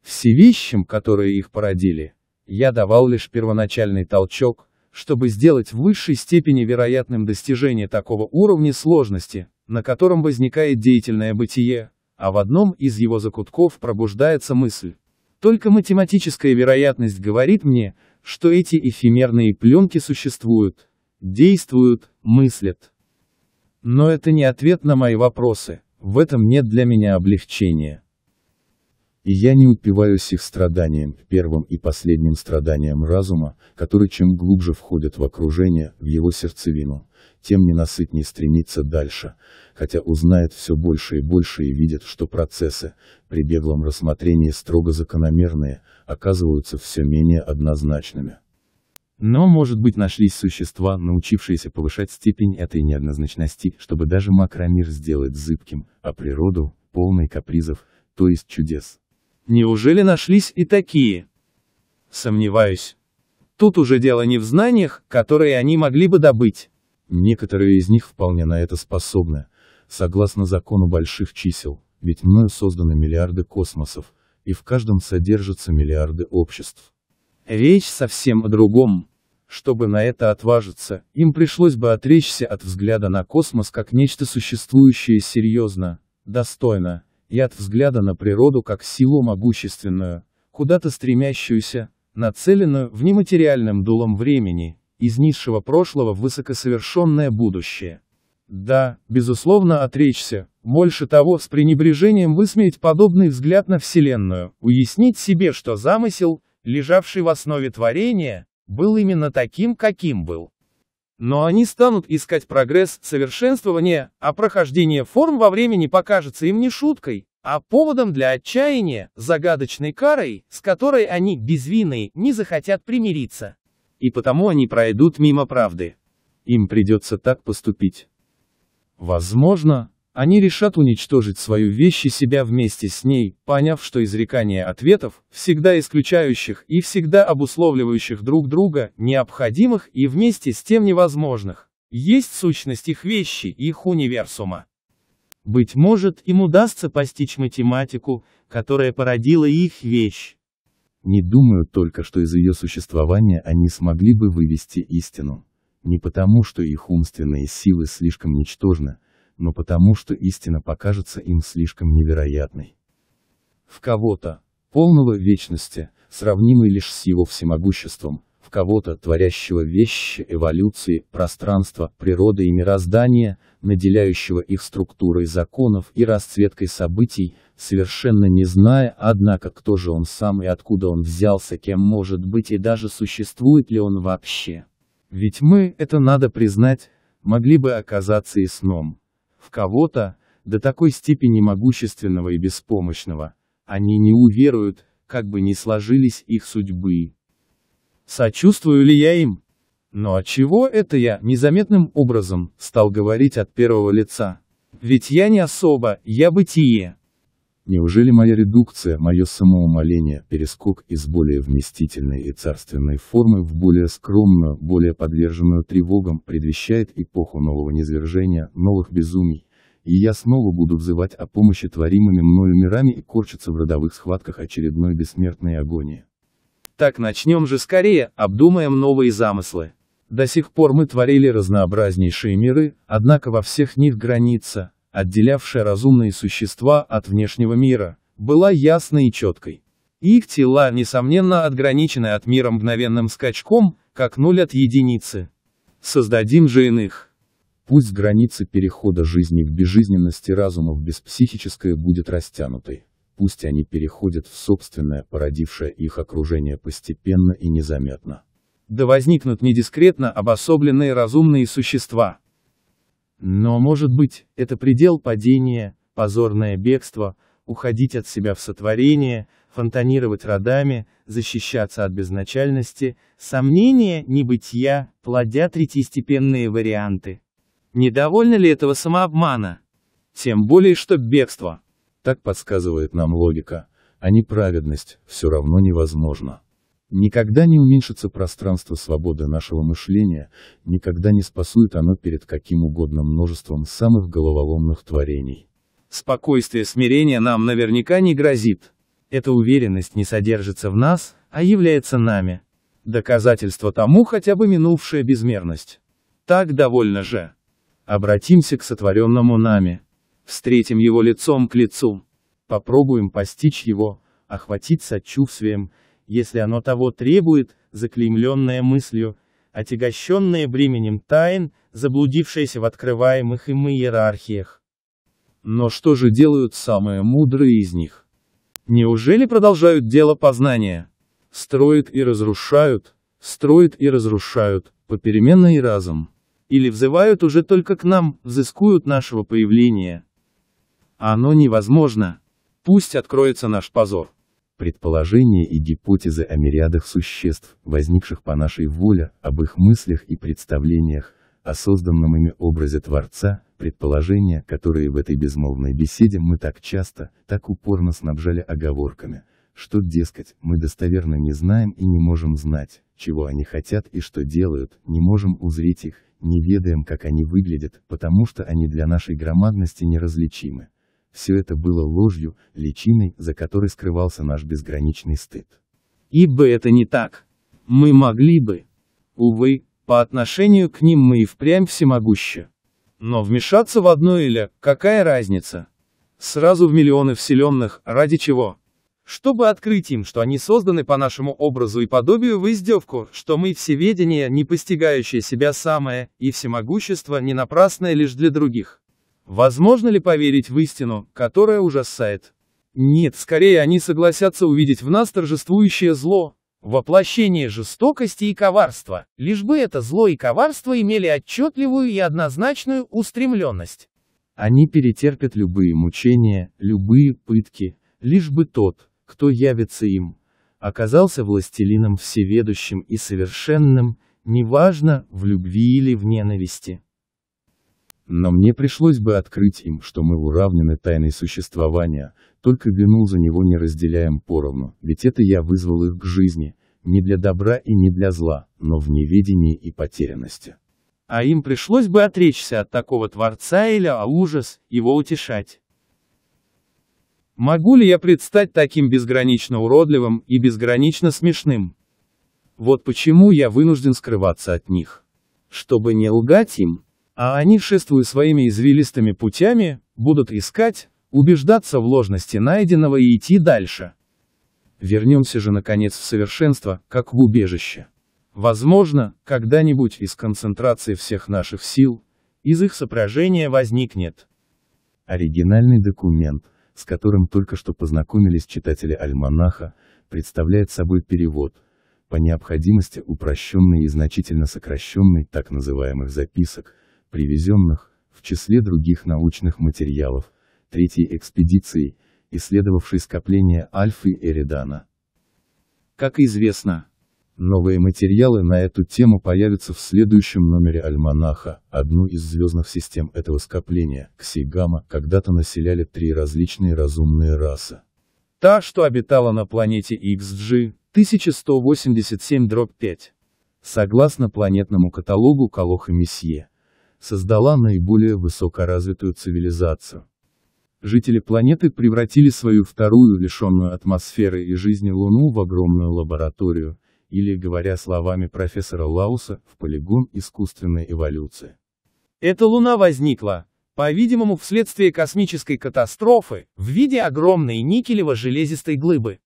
Всевещим, которые их породили, я давал лишь первоначальный толчок, чтобы сделать в высшей степени вероятным достижение такого уровня сложности, на котором возникает деятельное бытие, а в одном из его закутков пробуждается мысль. Только математическая вероятность говорит мне, что эти эфемерные пленки существуют, действуют, мыслят. Но это не ответ на мои вопросы, в этом нет для меня облегчения. И я не упиваюсь их страданием, первым и последним страданием разума, который чем глубже входит в окружение, в его сердцевину, тем ненасытнее стремится дальше, хотя узнает все больше и больше и видит, что процессы, при беглом рассмотрении строго закономерные, оказываются все менее однозначными. Но, может быть, нашлись существа, научившиеся повышать степень этой неоднозначности, чтобы даже макромир сделать зыбким, а природу – полной капризов, то есть чудес. Неужели нашлись и такие? Сомневаюсь. Тут уже дело не в знаниях, которые они могли бы добыть. Некоторые из них вполне на это способны, согласно закону больших чисел, ведь мною созданы миллиарды космосов, и в каждом содержатся миллиарды обществ. Речь совсем о другом. Чтобы на это отважиться, им пришлось бы отречься от взгляда на космос как нечто существующее серьезно, достойно, и от взгляда на природу как силу могущественную, куда-то стремящуюся, нацеленную в нематериальном дулом времени, из низшего прошлого в высокосовершенное будущее. Да, безусловно, отречься, больше того, с пренебрежением высмеять подобный взгляд на Вселенную, уяснить себе, что замысел, лежавший в основе творения, был именно таким, каким был. Но они станут искать прогресс, совершенствование, а прохождение форм во времени покажется им не шуткой, а поводом для отчаяния, загадочной карой, с которой они, безвинные, не захотят примириться. И потому они пройдут мимо правды. Им придется так поступить. Возможно, они решат уничтожить свою вещь и себя вместе с ней, поняв, что изрекание ответов, всегда исключающих и всегда обусловливающих друг друга, необходимых и вместе с тем невозможных, есть сущность их вещи, их универсума. Быть может, им удастся постичь математику, которая породила их вещь. Не думаю только, что из ее существования они смогли бы вывести истину. Не потому, что их умственные силы слишком ничтожны, но потому что истина покажется им слишком невероятной. В кого-то, полного вечности, сравнимой лишь с его всемогуществом, в кого-то, творящего вещи, эволюции, пространства, природы и мироздания, наделяющего их структурой законов и расцветкой событий, совершенно не зная, однако, кто же он сам и откуда он взялся, кем может быть и даже существует ли он вообще. Ведь мы, это надо признать, могли бы оказаться и сном в кого-то, до такой степени могущественного и беспомощного, они не уверуют, как бы ни сложились их судьбы. Сочувствую ли я им? Но от чего это я незаметным образом стал говорить от первого лица? Ведь я не особо, я бытие. Неужели моя редукция, мое самоумоление, перескок из более вместительной и царственной формы в более скромную, более подверженную тревогам, предвещает эпоху нового низвержения, новых безумий, и я снова буду взывать о помощи творимыми мною мирами и корчиться в родовых схватках очередной бессмертной агонии. Так начнем же скорее, обдумаем новые замыслы. До сих пор мы творили разнообразнейшие миры, однако во всех них граница, отделявшая разумные существа от внешнего мира, была ясной и четкой. Их тела, несомненно, отграничены от мира мгновенным скачком, как ноль от единицы. Создадим же иных. Пусть граница перехода жизни в безжизненности разумов без психическое будет растянутой. Пусть они переходят в собственное, породившее их окружение постепенно и незаметно. Да возникнут недискретно обособленные разумные существа, но может быть, это предел падения, позорное бегство, уходить от себя в сотворение, фонтанировать родами, защищаться от безначальности, сомнения, небытия, плодя третьестепенные варианты. Недовольны ли этого самообмана? Тем более, что бегство. Так подсказывает нам логика, а неправедность все равно невозможно. Никогда не уменьшится пространство свободы нашего мышления, никогда не спасует оно перед каким угодно множеством самых головоломных творений. Спокойствие смирения нам наверняка не грозит. Эта уверенность не содержится в нас, а является нами. Доказательство тому хотя бы минувшая безмерность. Так довольно же. Обратимся к сотворенному нами. Встретим его лицом к лицу. Попробуем постичь его, охватить сочувствием, если оно того требует, заклеймленное мыслью, отягощенное бременем тайн, заблудившееся в открываемых им иерархиях. Но что же делают самые мудрые из них? Неужели продолжают дело познания? Строят и разрушают, строят и разрушают, попеременно и разом. Или взывают уже только к нам, взыскуют нашего появления. Оно невозможно. Пусть откроется наш позор предположения и гипотезы о мириадах существ, возникших по нашей воле, об их мыслях и представлениях, о созданном ими образе Творца, предположения, которые в этой безмолвной беседе мы так часто, так упорно снабжали оговорками, что, дескать, мы достоверно не знаем и не можем знать, чего они хотят и что делают, не можем узреть их, не ведаем, как они выглядят, потому что они для нашей громадности неразличимы все это было ложью, личиной, за которой скрывался наш безграничный стыд. Ибо это не так. Мы могли бы. Увы, по отношению к ним мы и впрямь всемогущи. Но вмешаться в одно или, какая разница? Сразу в миллионы вселенных, ради чего? Чтобы открыть им, что они созданы по нашему образу и подобию в издевку, что мы всеведение, не постигающее себя самое, и всемогущество не напрасное лишь для других. Возможно ли поверить в истину, которая ужасает? Нет, скорее они согласятся увидеть в нас торжествующее зло, воплощение жестокости и коварства, лишь бы это зло и коварство имели отчетливую и однозначную устремленность. Они перетерпят любые мучения, любые пытки, лишь бы тот, кто явится им, оказался властелином всеведущим и совершенным, неважно, в любви или в ненависти. Но мне пришлось бы открыть им, что мы уравнены тайной существования, только вину за него не разделяем поровну, ведь это я вызвал их к жизни, не для добра и не для зла, но в неведении и потерянности. А им пришлось бы отречься от такого Творца или, а ужас, его утешать. Могу ли я предстать таким безгранично уродливым и безгранично смешным? Вот почему я вынужден скрываться от них. Чтобы не лгать им, а они, шествуя своими извилистыми путями, будут искать, убеждаться в ложности найденного и идти дальше. Вернемся же, наконец, в совершенство, как в убежище. Возможно, когда-нибудь из концентрации всех наших сил, из их сопряжения возникнет. Оригинальный документ, с которым только что познакомились читатели альманаха, представляет собой перевод, по необходимости упрощенный и значительно сокращенный так называемых записок, привезенных, в числе других научных материалов, третьей экспедицией, исследовавшей скопление Альфы Эридана. Как известно, новые материалы на эту тему появятся в следующем номере альманаха, одну из звездных систем этого скопления, Ксигама, когда-то населяли три различные разумные расы. Та, что обитала на планете XG, 1187-5. Согласно планетному каталогу Калоха Месье, создала наиболее высокоразвитую цивилизацию. Жители планеты превратили свою вторую, лишенную атмосферы и жизни Луну в огромную лабораторию, или, говоря словами профессора Лауса, в полигон искусственной эволюции. Эта Луна возникла, по-видимому, вследствие космической катастрофы, в виде огромной никелево-железистой глыбы.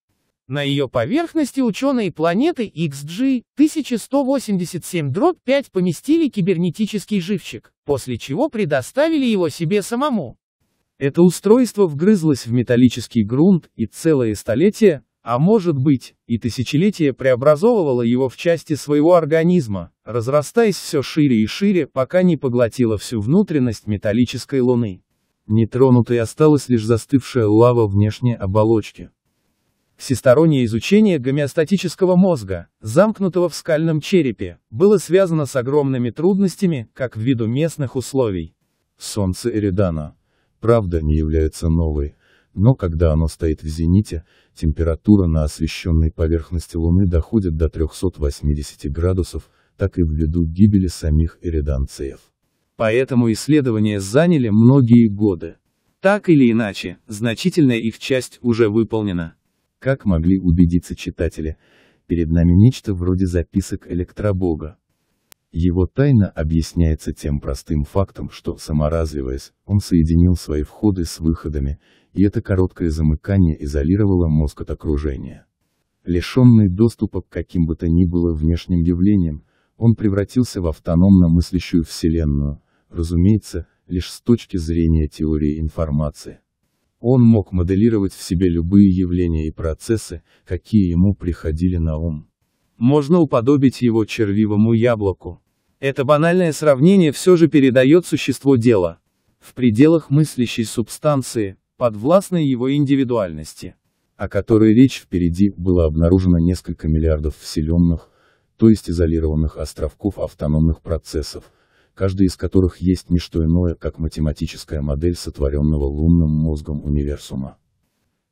На ее поверхности ученые планеты XG 1187-5 поместили кибернетический живчик, после чего предоставили его себе самому. Это устройство вгрызлось в металлический грунт и целое столетие, а может быть, и тысячелетие преобразовывало его в части своего организма, разрастаясь все шире и шире, пока не поглотило всю внутренность металлической Луны. Нетронутой осталась лишь застывшая лава внешней оболочки. Всестороннее изучение гомеостатического мозга, замкнутого в скальном черепе, было связано с огромными трудностями, как ввиду местных условий. Солнце Эридана, правда, не является новой, но когда оно стоит в зените, температура на освещенной поверхности Луны доходит до 380 градусов, так и ввиду гибели самих эриданцев. Поэтому исследования заняли многие годы. Так или иначе, значительная их часть уже выполнена. Как могли убедиться читатели, перед нами нечто вроде записок электробога. Его тайна объясняется тем простым фактом, что, саморазвиваясь, он соединил свои входы с выходами, и это короткое замыкание изолировало мозг от окружения. Лишенный доступа к каким бы то ни было внешним явлениям, он превратился в автономно мыслящую вселенную, разумеется, лишь с точки зрения теории информации. Он мог моделировать в себе любые явления и процессы, какие ему приходили на ум. Можно уподобить его червивому яблоку. Это банальное сравнение все же передает существо дела. В пределах мыслящей субстанции, подвластной его индивидуальности. О которой речь впереди, было обнаружено несколько миллиардов вселенных, то есть изолированных островков автономных процессов, каждый из которых есть не что иное, как математическая модель сотворенного лунным мозгом универсума.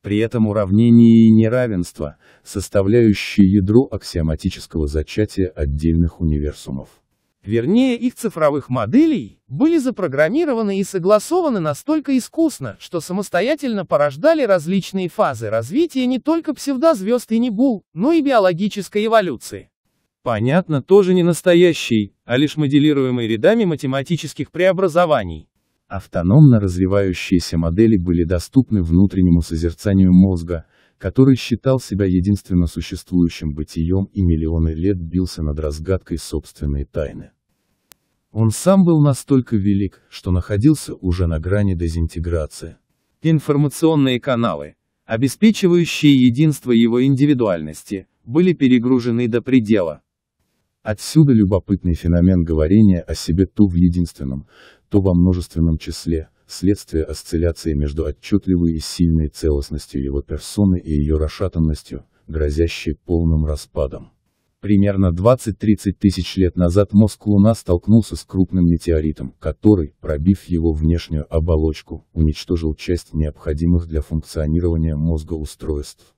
При этом уравнение и неравенство, составляющие ядро аксиоматического зачатия отдельных универсумов. Вернее, их цифровых моделей, были запрограммированы и согласованы настолько искусно, что самостоятельно порождали различные фазы развития не только псевдозвезд и небул, но и биологической эволюции понятно, тоже не настоящий, а лишь моделируемый рядами математических преобразований. Автономно развивающиеся модели были доступны внутреннему созерцанию мозга, который считал себя единственно существующим бытием и миллионы лет бился над разгадкой собственной тайны. Он сам был настолько велик, что находился уже на грани дезинтеграции. Информационные каналы, обеспечивающие единство его индивидуальности, были перегружены до предела, Отсюда любопытный феномен говорения о себе то в единственном, то во множественном числе, следствие осцилляции между отчетливой и сильной целостностью его персоны и ее расшатанностью, грозящей полным распадом. Примерно 20-30 тысяч лет назад мозг Луна столкнулся с крупным метеоритом, который, пробив его внешнюю оболочку, уничтожил часть необходимых для функционирования мозга устройств.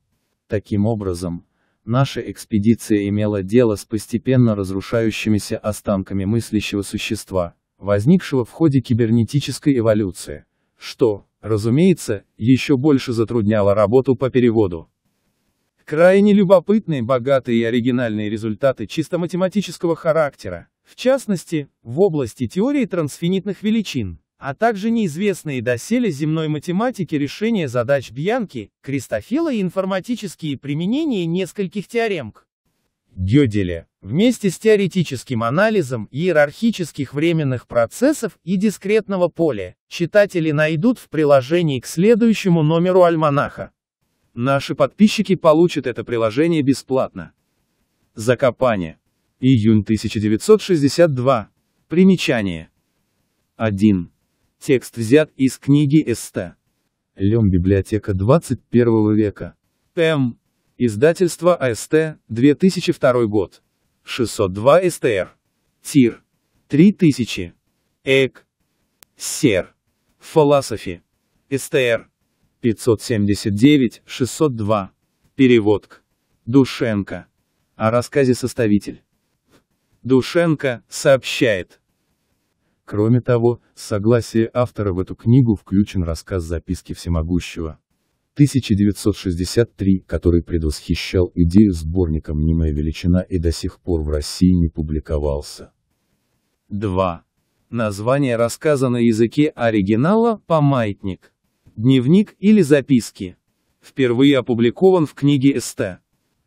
Таким образом, наша экспедиция имела дело с постепенно разрушающимися останками мыслящего существа, возникшего в ходе кибернетической эволюции, что, разумеется, еще больше затрудняло работу по переводу. Крайне любопытные, богатые и оригинальные результаты чисто математического характера, в частности, в области теории трансфинитных величин а также неизвестные доселе земной математики решения задач Бьянки, Кристофила и информатические применения нескольких теорем. теоремк. Гёделя. Вместе с теоретическим анализом иерархических временных процессов и дискретного поля, читатели найдут в приложении к следующему номеру альманаха. Наши подписчики получат это приложение бесплатно. Закопание. Июнь 1962. Примечание. 1. Текст взят из книги С.Т. Лем библиотека 21 века. М. Издательство АСТ, 2002 год. 602 СТР. Тир. 3000. Эк. Сер. Философи. СТР. 579-602. Переводк. Душенко. О рассказе составитель. Душенко сообщает. Кроме того, с согласия автора в эту книгу включен рассказ «Записки всемогущего». 1963, который предвосхищал идею сборника «Мнимая величина» и до сих пор в России не публиковался. 2. Название рассказа на языке оригинала «Памятник». Дневник или записки. Впервые опубликован в книге СТ.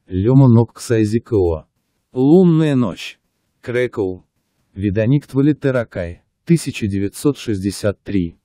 Лема Нокксайзикоа. Лунная ночь. Крекоу. Ведоник Твалитеракай. 1963